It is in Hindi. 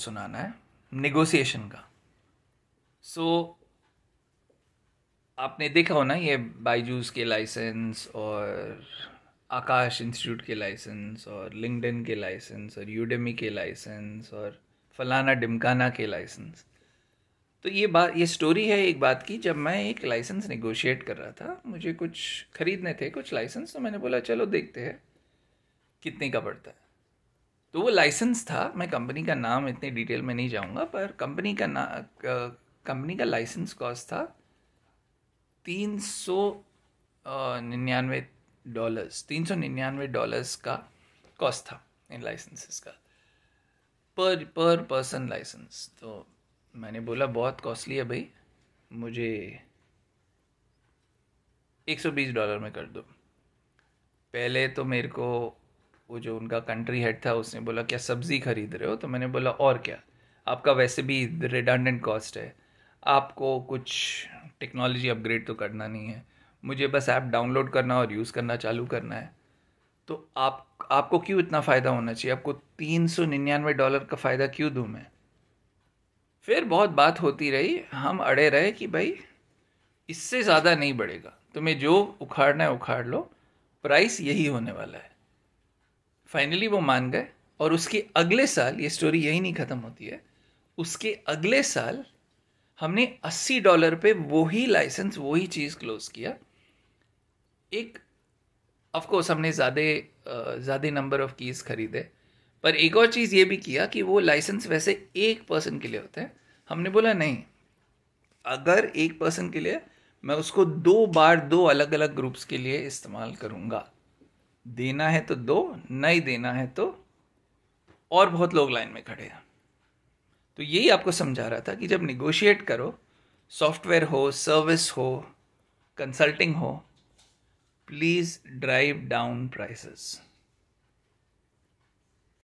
सुनाना है निगोसिएशन का सो so, आपने देखा हो ना ये बाईजूस के लाइसेंस और आकाश इंस्टीट्यूट के लाइसेंस और लिंकडन के लाइसेंस और यूडेमी के लाइसेंस और फलाना डिमकाना के लाइसेंस तो ये बात ये स्टोरी है एक बात की जब मैं एक लाइसेंस नेगोशिएट कर रहा था मुझे कुछ ख़रीदने थे कुछ लाइसेंस तो मैंने बोला चलो देखते हैं कितने का पड़ता है तो वो लाइसेंस था मैं कंपनी का नाम इतने डिटेल में नहीं जाऊँगा पर कंपनी का ना कंपनी का लाइसेंस कॉस्ट था तीन सौ निन्यानवे डॉलर्स तीन सौ निन्यानवे डॉलर्स का कॉस्ट था इन लाइसेंसेस का पर पर पर्सन लाइसेंस तो मैंने बोला बहुत कॉस्टली है भाई मुझे एक सौ बीस डॉलर में कर दो पहले तो मेरे को वो जो उनका कंट्री हेड था उसने बोला क्या सब्ज़ी खरीद रहे हो तो मैंने बोला और क्या आपका वैसे भी रिडंडेंट कॉस्ट है आपको कुछ टेक्नोलॉजी अपग्रेड तो करना नहीं है मुझे बस ऐप डाउनलोड करना और यूज़ करना चालू करना है तो आप आपको क्यों इतना फ़ायदा होना चाहिए आपको तीन सौ निन्यानवे डॉलर का फ़ायदा क्यों दूँ मैं फिर बहुत बात होती रही हम अड़े रहे कि भाई इससे ज़्यादा नहीं बढ़ेगा तुम्हें जो उखाड़ना है उखाड़ लो प्राइस यही होने वाला है फाइनली वो मान गए और उसके अगले साल ये स्टोरी यही नहीं ख़त्म होती है उसके अगले साल हमने 80 डॉलर पे वही लाइसेंस वही चीज़ क्लोज किया एक ऑफ कोर्स हमने ज़्यादा ज़्यादा नंबर ऑफ कीज़ खरीदे पर एक और चीज़ ये भी किया कि वो लाइसेंस वैसे एक पर्सन के लिए होते हैं हमने बोला नहीं अगर एक पर्सन के लिए मैं उसको दो बार दो अलग अलग ग्रुप्स के लिए इस्तेमाल करूँगा देना है तो दो नहीं देना है तो और बहुत लोग लाइन में खड़े हैं तो यही आपको समझा रहा था कि जब निगोशिएट करो सॉफ्टवेयर हो सर्विस हो कंसल्टिंग हो प्लीज़ ड्राइव डाउन प्राइसेस